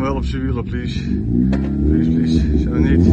dan wel op zijn wielen, please. Please, please. Zo niet.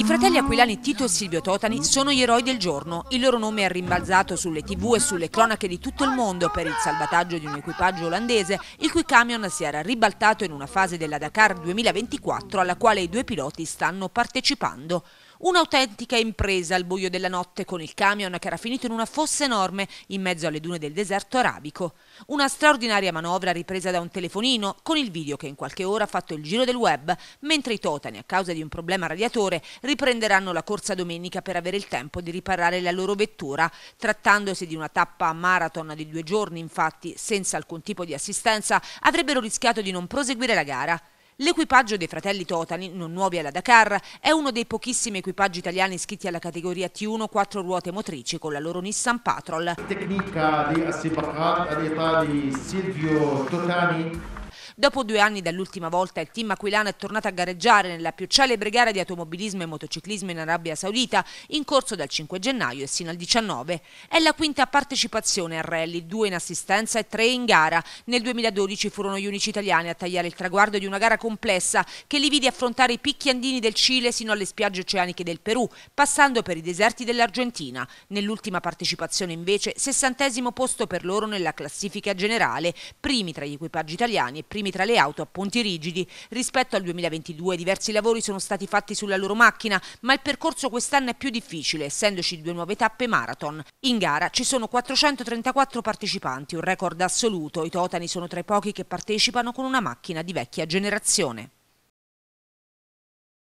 I fratelli aquilani Tito e Silvio Totani sono gli eroi del giorno. Il loro nome è rimbalzato sulle tv e sulle cronache di tutto il mondo per il salvataggio di un equipaggio olandese, il cui camion si era ribaltato in una fase della Dakar 2024 alla quale i due piloti stanno partecipando. Un'autentica impresa al buio della notte con il camion che era finito in una fossa enorme in mezzo alle dune del deserto arabico. Una straordinaria manovra ripresa da un telefonino con il video che in qualche ora ha fatto il giro del web, mentre i totani a causa di un problema radiatore riprenderanno la corsa domenica per avere il tempo di riparare la loro vettura. Trattandosi di una tappa a marathon di due giorni infatti, senza alcun tipo di assistenza, avrebbero rischiato di non proseguire la gara. L'equipaggio dei fratelli Totani, non nuovi alla Dakar, è uno dei pochissimi equipaggi italiani iscritti alla categoria T1 quattro ruote motrici con la loro Nissan Patrol. La tecnica di Assibaqat all'età di Silvio Totani Dopo due anni dall'ultima volta il team aquilano è tornato a gareggiare nella più celebre gara di automobilismo e motociclismo in Arabia Saudita, in corso dal 5 gennaio e sino al 19. È la quinta partecipazione al rally, due in assistenza e tre in gara. Nel 2012 furono gli unici italiani a tagliare il traguardo di una gara complessa che li vide affrontare i picchi andini del Cile sino alle spiagge oceaniche del Perù, passando per i deserti dell'Argentina. Nell'ultima partecipazione invece, sessantesimo posto per loro nella classifica generale, primi tra gli equipaggi italiani e primi problemi tra le auto a ponti rigidi. Rispetto al 2022 diversi lavori sono stati fatti sulla loro macchina, ma il percorso quest'anno è più difficile, essendoci due nuove tappe marathon. In gara ci sono 434 partecipanti, un record assoluto. I totani sono tra i pochi che partecipano con una macchina di vecchia generazione.